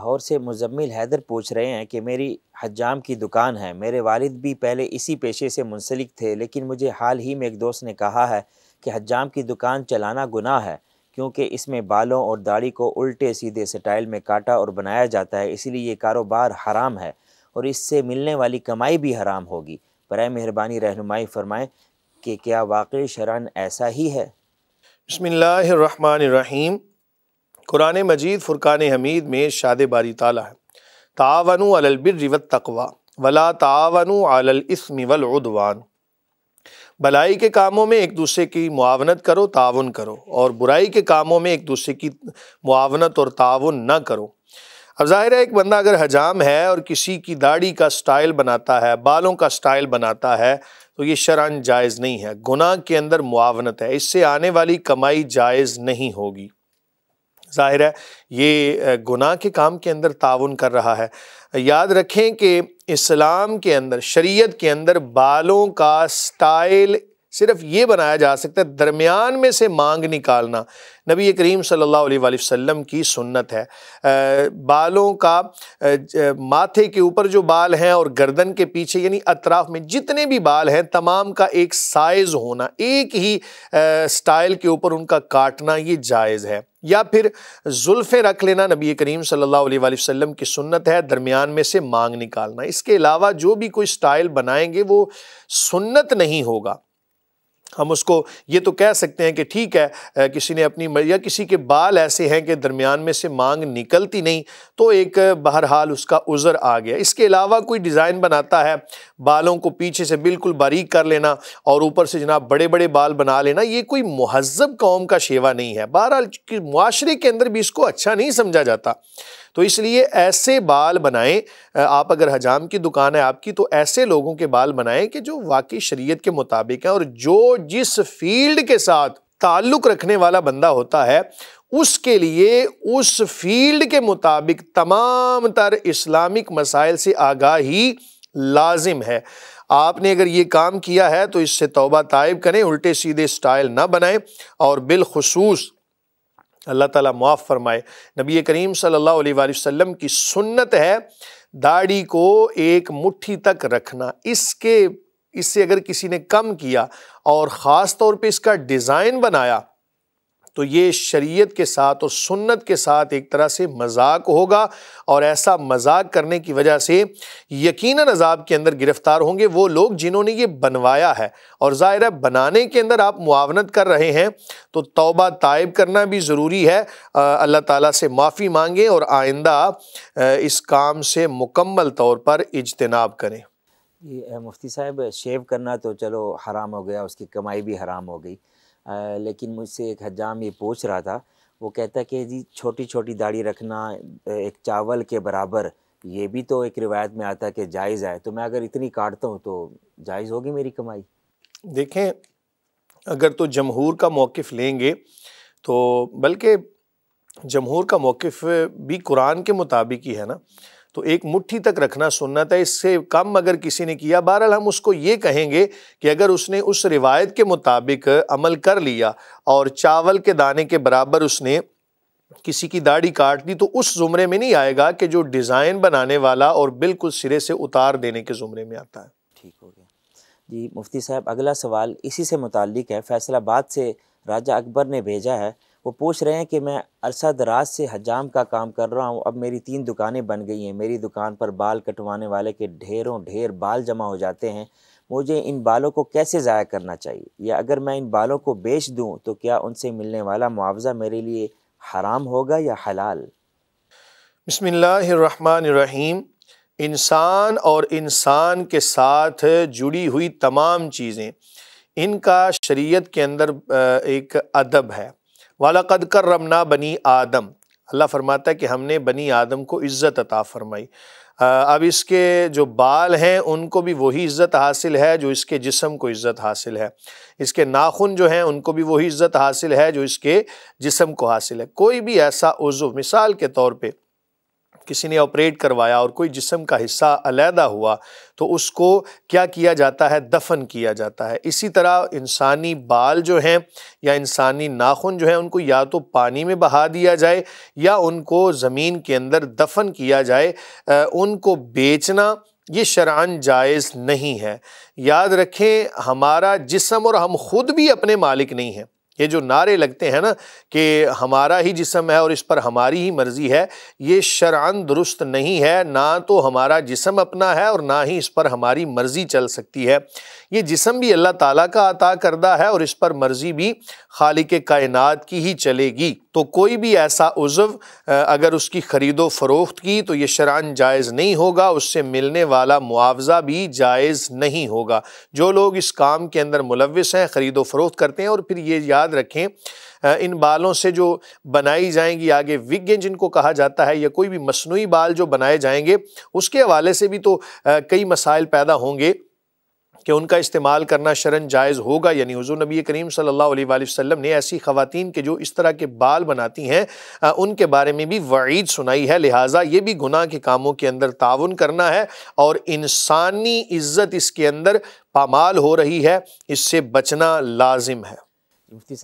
लाहौर से मुजम्मिल हैदर पूछ रहे हैं कि मेरी हजाम की दुकान है मेरे वालिद भी पहले इसी पेशे से मुंसलिक थे लेकिन मुझे हाल ही में एक दोस्त ने कहा है कि हजाम की दुकान चलाना गुनाह है क्योंकि इसमें बालों और दाढ़ी को उल्टे सीधे स्टाइल में काटा और बनाया जाता है इसीलिए ये कारोबार हराम है और इससे मिलने वाली कमाई भी हराम होगी बर मेहरबानी रहनुमाई फरमाएँ कि क्या वाकई शरण ऐसा ही है बसमीम कुरान मजीद फ़ुरक़ान हमीद में शाद बारी ताला है तावन अलबिर तकवा वला तावन अलस्म वलउदवान भलाई के कामों में एक दूसरे की मुआवनत करो ताउन करो और बुराई के कामों में एक दूसरे की मुआवनत और ताउन न करो अब ज़ाहिर है एक बंदा अगर हजाम है और किसी की दाढ़ी का स्टाइल बनाता है बालों का स्टाइल बनाता है तो ये शरान जायज़ नहीं है गुनाह के अंदर मुआवनत है इससे आने वाली कमाई जायज़ नहीं होगी ज़ाहिर है ये गुनाह के काम के अंदर ताउन कर रहा है याद रखें कि इस्लाम के अंदर शरीयत के अंदर बालों का स्टाइल सिर्फ ये बनाया जा सकता है दरमियान में से मांग निकालना नबी करीम सल्लल्लाहु अलैहि वसल्लम की सुन्नत है आ, बालों का आ, माथे के ऊपर जो बाल हैं और गर्दन के पीछे यानी अतराफ में जितने भी बाल हैं तमाम का एक साइज़ होना एक ही स्टाइल के ऊपर उनका काटना ये जायज़ है या फिर जुल्फ़े रख लेना नबी करीम सल्लल्लाहु अलैहि वसल्लम की सुन्नत है दरमियान में से मांग निकालना इसके अलावा जो भी कोई स्टाइल बनाएंगे वो सुन्नत नहीं होगा हम उसको ये तो कह सकते हैं कि ठीक है किसी ने अपनी या किसी के बाल ऐसे हैं कि दरमियान में से मांग निकलती नहीं तो एक बहरहाल उसका उज़र आ गया इसके अलावा कोई डिज़ाइन बनाता है बालों को पीछे से बिल्कुल बारीक कर लेना और ऊपर से जनाब बड़े बड़े बाल बना लेना ये कोई महजब कौम का शेवा नहीं है बहरहाल माशरे के अंदर भी इसको अच्छा नहीं समझा जाता तो इसलिए ऐसे बाल बनाएं आप अगर हजाम की दुकान है आपकी तो ऐसे लोगों के बाल बनाएं कि जो वाकई शरीयत के मुताबिक हैं और जो जिस फील्ड के साथ ताल्लुक़ रखने वाला बंदा होता है उसके लिए उस फील्ड के मुताबिक तमाम तर इस्लामिक मसाइल से आगाही लाजिम है आपने अगर ये काम किया है तो इससे तोबा तायब करें उल्टे सीधे स्टाइल ना बनाएं और बिलखसूस अल्लाह ताला मुआफ़ फरमाए नबी करीम सल्लल्लाहु अलैहि वसल्लम की सुन्नत है दाढ़ी को एक मुट्ठी तक रखना इसके इससे अगर किसी ने कम किया और ख़ास तौर पे इसका डिज़ाइन बनाया तो ये शरीयत के साथ और सुन्नत के साथ एक तरह से मजाक होगा और ऐसा मजाक करने की वजह से यकीन अजाब के अंदर गिरफ्तार होंगे वो लोग जिन्होंने ये बनवाया है और ज़ाहिर है बनाने के अंदर आप मुआवनत कर रहे हैं तो तोबा तायब करना भी ज़रूरी है अल्लाह ताला से माफ़ी मांगें और आइंदा इस काम से मुकम्मल तौर पर इजतनाब करें मुफ्ती साहब शेव करना तो चलो हराम हो गया उसकी कमाई भी हराम हो गई लेकिन मुझसे एक हजाम ये पूछ रहा था वो कहता कि जी छोटी छोटी दाढ़ी रखना एक चावल के बराबर ये भी तो एक रिवायत में आता है कि जायज़ है तो मैं अगर इतनी काटता हूँ तो जायज़ होगी मेरी कमाई देखें अगर तो जमहूर का मौक़ लेंगे तो बल्कि जमहूर का मौक़ भी कुरान के मुताबिक ही है ना तो एक मुट्ठी तक रखना सुनना था इससे कम अगर किसी ने किया बहरहाल हम उसको ये कहेंगे कि अगर उसने उस रिवायत के मुताबिक अमल कर लिया और चावल के दाने के बराबर उसने किसी की दाढ़ी काट दी तो उस ज़ुमरे में नहीं आएगा कि जो डिज़ाइन बनाने वाला और बिल्कुल सिरे से उतार देने के ज़ुमरे में आता है ठीक हो गया जी मुफ्ती साहब अगला सवाल इसी से मुतलिक है फैसलाबाद से राजा अकबर ने भेजा है वो पूछ रहे हैं कि मैं अरसा दराज से हजाम का काम कर रहा हूँ अब मेरी तीन दुकानें बन गई हैं मेरी दुकान पर बाल कटवाने वाले के ढेरों ढेर बाल जमा हो जाते हैं मुझे इन बालों को कैसे ज़ाया करना चाहिए या अगर मैं इन बालों को बेच दूँ तो क्या उनसे मिलने वाला मुआवजा मेरे लिए हराम होगा या हलाल बसमीम इंसान और इंसान के साथ जुड़ी हुई तमाम चीज़ें इनका शरीयत के अंदर एक अदब है कद कर रमना बनी आदम अल्लाह फरमाता है कि हमने बनी आदम को इज़्ज़त अता फरमाई अब इसके जो बाल हैं उनको भी वही इज़्ज़त हासिल है जो इसके जिसम को इज़्ज़त हासिल है इसके नाखून जो हैं उनको भी वही इज़्ज़त हासिल है जो इसके जिसम को हासिल है कोई भी ऐसा उज़ु मिसाल के तौर पर किसी ने ऑपरेट करवाया और कोई जिसम का हिस्सा अलहदा हुआ तो उसको क्या किया जाता है दफन किया जाता है इसी तरह इंसानी बाल जो हैं या इंसानी नाखून जो है उनको या तो पानी में बहा दिया जाए या उनको ज़मीन के अंदर दफन किया जाए उनको बेचना ये शरान जायज़ नहीं है याद रखें हमारा जिसम और हम ख़ुद भी अपने मालिक नहीं हैं ये जो नारे लगते हैं ना कि हमारा ही जिसम है और इस पर हमारी ही मर्ज़ी है ये शरान दुरुस्त नहीं है ना तो हमारा जिसम अपना है और ना ही इस पर हमारी मर्ज़ी चल सकती है ये जिसम भी अल्लाह ताला का अता करदा है और इस पर मर्ज़ी भी खालिक कायनात की ही चलेगी तो कोई भी ऐसा उज़व अगर उसकी ख़रीदो फ़रोख्त की तो ये शरान जायज़ नहीं होगा उससे मिलने वाला मुआवजा भी जायज़ नहीं होगा जो लोग इस काम के अंदर मुलविस हैं ख़रीदो फ़रोख्त करते हैं और फिर ये याद याद रखें इन बालों से जो बनाई जाएंगी आगे विज्ञ जिनको कहा जाता है या कोई भी मसनू बाल जो बनाए जाएंगे उसके हवाले से भी तो कई मसाइल पैदा होंगे कि उनका इस्तेमाल करना शरण जायज़ होगा यानी हजू नबी करीम सल्लल्लाहु अलैहि वसल्लम ने ऐसी ख़वातीन के जो इस तरह के बाल बनाती हैं उनके बारे में भी वईद सुनाई है लिहाजा ये भी गुनाह के कामों के अंदर ताउन करना है और इंसानी इज़्ज़त इसके अंदर पामाल हो रही है इससे बचना लाजिम है مفتی